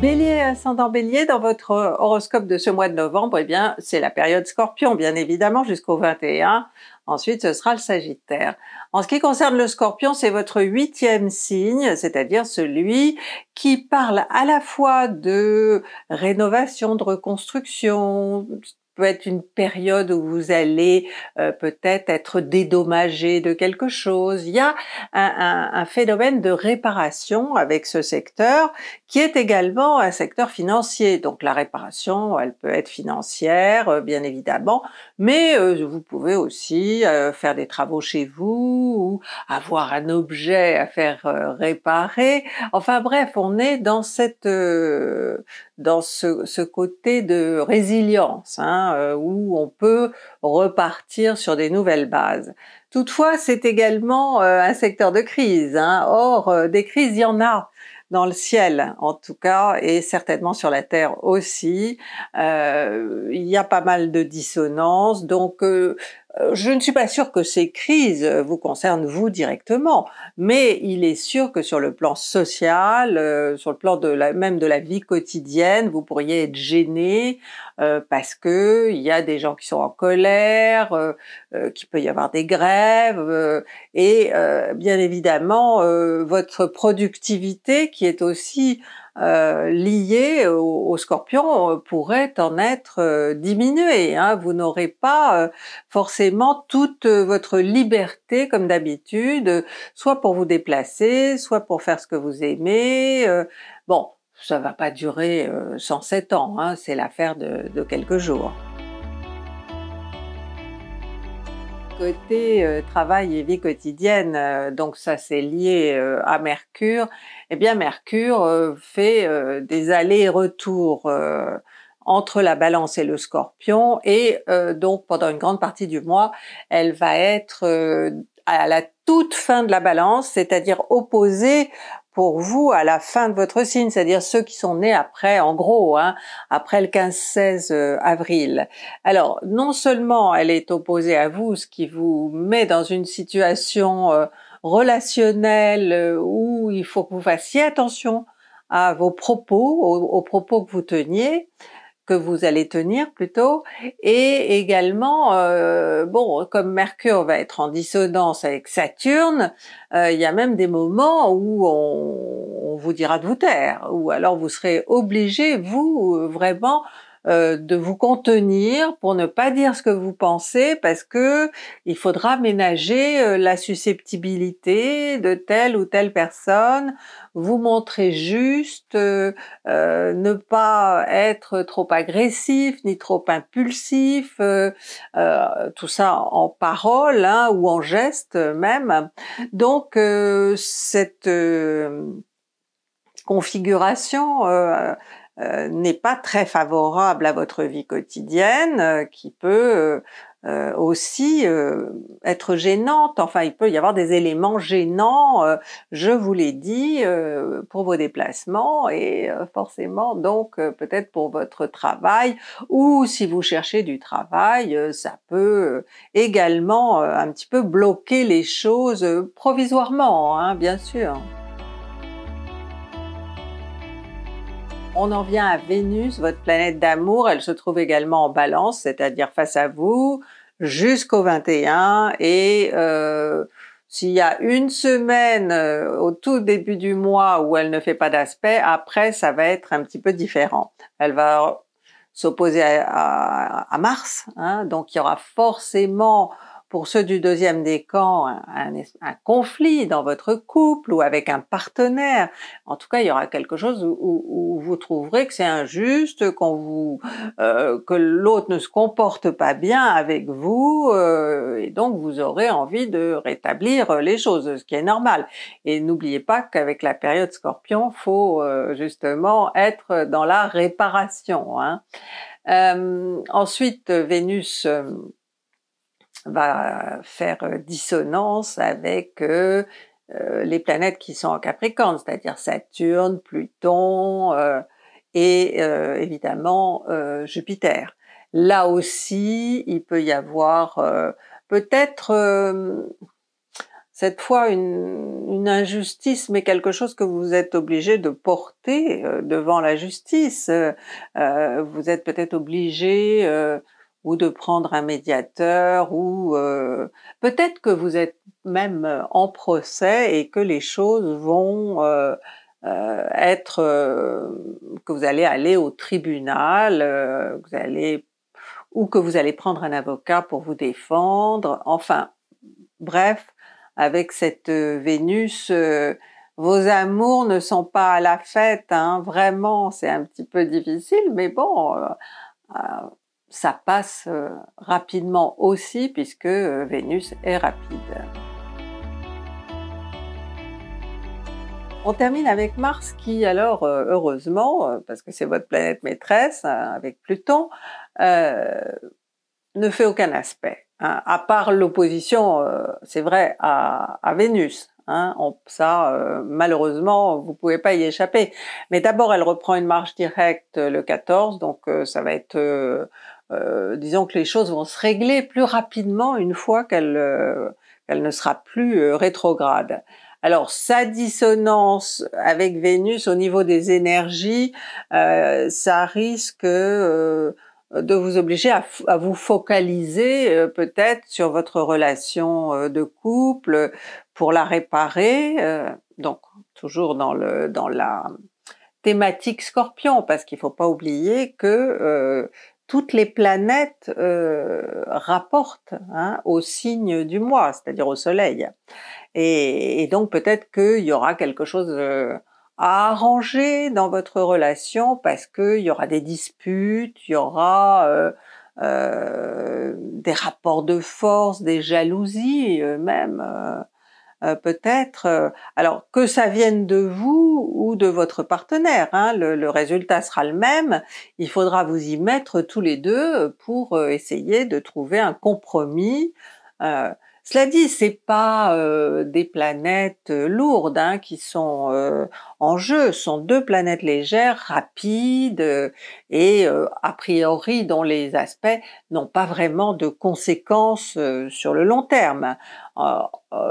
Bélier euh, ascendant Bélier, dans votre euh, horoscope de ce mois de novembre, eh bien, c'est la période Scorpion, bien évidemment, jusqu'au 21. Ensuite, ce sera le Sagittaire. En ce qui concerne le Scorpion, c'est votre huitième signe, c'est-à-dire celui qui parle à la fois de rénovation, de reconstruction, peut être une période où vous allez euh, peut-être être dédommagé de quelque chose. Il y a un, phénomène de réparation avec ce secteur qui est également un secteur financier. Donc la réparation, elle peut être financière, euh, bien évidemment, mais euh, vous pouvez aussi euh, faire des travaux chez vous ou avoir un objet à faire réparer. Enfin bref, on est dans cette dans ce, côté de résilience hein, où on peut repartir sur des nouvelles bases. Toutefois, c'est également un secteur de crise. Hein. Or, des crises, il y en a dans le ciel en tout cas, et certainement sur la Terre aussi. Euh, il y a pas mal de dissonances, donc euh, euh, je ne suis pas sûre que ces crises euh, vous concernent vous directement, mais il est sûr que sur le plan social, euh, sur le plan de la, même de la vie quotidienne, vous pourriez être gêné parce que il y a des gens qui sont en colère, qu'il peut y avoir des grèves, et bien évidemment votre productivité qui est aussi euh, liées au, scorpion euh, pourrait en être euh, diminué. Hein. Vous n'aurez pas euh, forcément toute votre liberté comme d'habitude, soit pour vous déplacer, soit pour faire ce que vous aimez. bon, ça va pas durer 107 ans, hein, c'est l'affaire de quelques jours. côté euh, travail et vie quotidienne, euh, donc ça c'est lié euh, à Mercure, eh bien Mercure fait des allers-retours entre la balance et le scorpion et donc pendant une grande partie du mois, elle va être à la toute fin de la balance, c'est-à-dire opposée pour vous à la fin de votre signe, c'est-à-dire ceux qui sont nés après, en gros, hein, après le 15-16 euh, avril. Alors, non seulement elle est opposée à vous, ce qui vous met dans une situation euh, relationnelle euh, où il faut que vous fassiez attention à vos propos, aux propos que vous teniez, que vous allez tenir plutôt, et également, euh, bon, comme Mercure va être en dissonance avec Saturne, euh, il y a même des moments où on vous dira de vous taire, ou alors vous serez obligé, vous, euh, vraiment, euh, de vous contenir pour ne pas dire ce que vous pensez parce que il faudra ménager euh, la susceptibilité de telle ou telle personne, vous montrer juste, euh, ne pas être trop agressif ni trop impulsif, tout ça en parole hein, ou en geste même. Donc cette configuration euh, n'est pas très favorable à votre vie quotidienne, euh, qui peut euh, aussi être gênante. Enfin, il peut y avoir des éléments gênants, je vous l'ai dit, pour vos déplacements et forcément donc peut-être pour votre travail ou si vous cherchez du travail, ça peut également un petit peu bloquer les choses provisoirement, hein, bien sûr. On en vient à Vénus, votre planète d'amour. Elle se trouve également en balance, c'est-à-dire face à vous, jusqu'au 21. Et euh, s'il y a une semaine euh, au tout début du mois où elle ne fait pas d'aspect, après, ça va être un petit peu différent. Elle va s'opposer à, Mars, hein. donc il y aura forcément pour ceux du deuxième décan, un, un, conflit dans votre couple ou avec un partenaire. En tout cas, il y aura quelque chose où, vous trouverez que c'est injuste, qu'on vous, euh, que l'autre ne se comporte pas bien avec vous, euh, et donc vous aurez envie de rétablir euh, les choses, ce qui est normal. Et n'oubliez pas qu'avec la période Scorpion, faut justement être dans la réparation. Hein. ensuite, Vénus va faire euh, dissonance avec euh, euh, les planètes qui sont en Capricorne, c'est-à-dire Saturne, Pluton et évidemment Jupiter. Là aussi, il peut y avoir peut-être cette fois une, injustice, mais quelque chose que vous êtes obligé de porter devant la justice. vous êtes peut-être obligé ou de prendre un médiateur, ou euh, peut-être que vous êtes même euh, en procès et que les choses vont euh, être, que vous allez aller au tribunal, vous allez, ou que vous allez prendre un avocat pour vous défendre, enfin, bref, avec cette Vénus, vos amours ne sont pas à la fête, hein. vraiment, c'est un petit peu difficile, mais bon, ça passe euh, rapidement aussi puisque euh, Vénus est rapide. On termine avec Mars qui alors euh, heureusement, parce que c'est votre planète maîtresse hein, avec Pluton, ne fait aucun aspect, hein, à part l'opposition, c'est vrai, à, Vénus. Hein. ça, malheureusement, vous pouvez pas y échapper. Mais d'abord, elle reprend une marche directe le 14, donc ça va être euh, disons que les choses vont se régler plus rapidement une fois qu'elle euh, qu'elle ne sera plus euh, rétrograde. Alors sa dissonance avec Vénus au niveau des énergies, ça risque de vous obliger à, vous focaliser peut-être sur votre relation de couple pour la réparer. donc toujours dans le dans la thématique scorpion, parce qu'il ne faut pas oublier que euh, toutes les planètes euh, rapportent hein, au signe du mois, c'est-à-dire au Soleil. Et, donc peut-être qu'il y aura quelque chose euh, à arranger dans votre relation parce qu'il y aura des disputes, il y aura euh, des rapports de force, des jalousies même. Euh, peut-être, euh, alors que ça vienne de vous ou de votre partenaire, hein, le, résultat sera le même, il faudra vous y mettre tous les deux pour euh, essayer de trouver un compromis. Cela dit, c'est pas euh, des planètes euh, lourdes hein, qui sont euh, en jeu, Ce sont deux planètes légères, rapides et a priori dont les aspects n'ont pas vraiment de conséquences sur le long terme.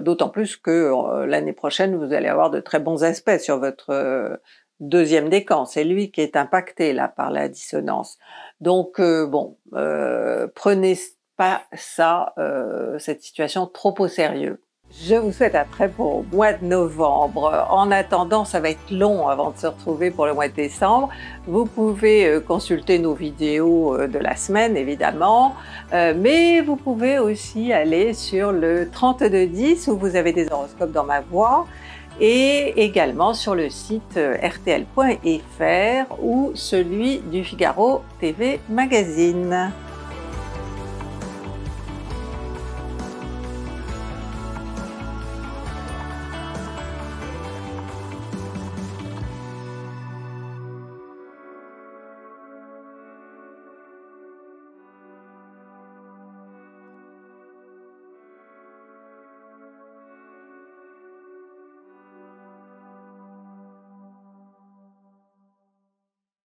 D'autant plus que l'année prochaine vous allez avoir de très bons aspects sur votre deuxième décan, c'est lui qui est impacté là par la dissonance. Donc bon, prenez ça, euh, cette situation trop au sérieux. Je vous souhaite un très bon mois de novembre. En attendant, ça va être long avant de se retrouver pour le mois de décembre. Vous pouvez euh, consulter nos vidéos euh, de la semaine, évidemment, mais vous pouvez aussi aller sur le 3210 où vous avez des horoscopes dans ma voix et également sur le site rtl.fr ou celui du Figaro TV Magazine.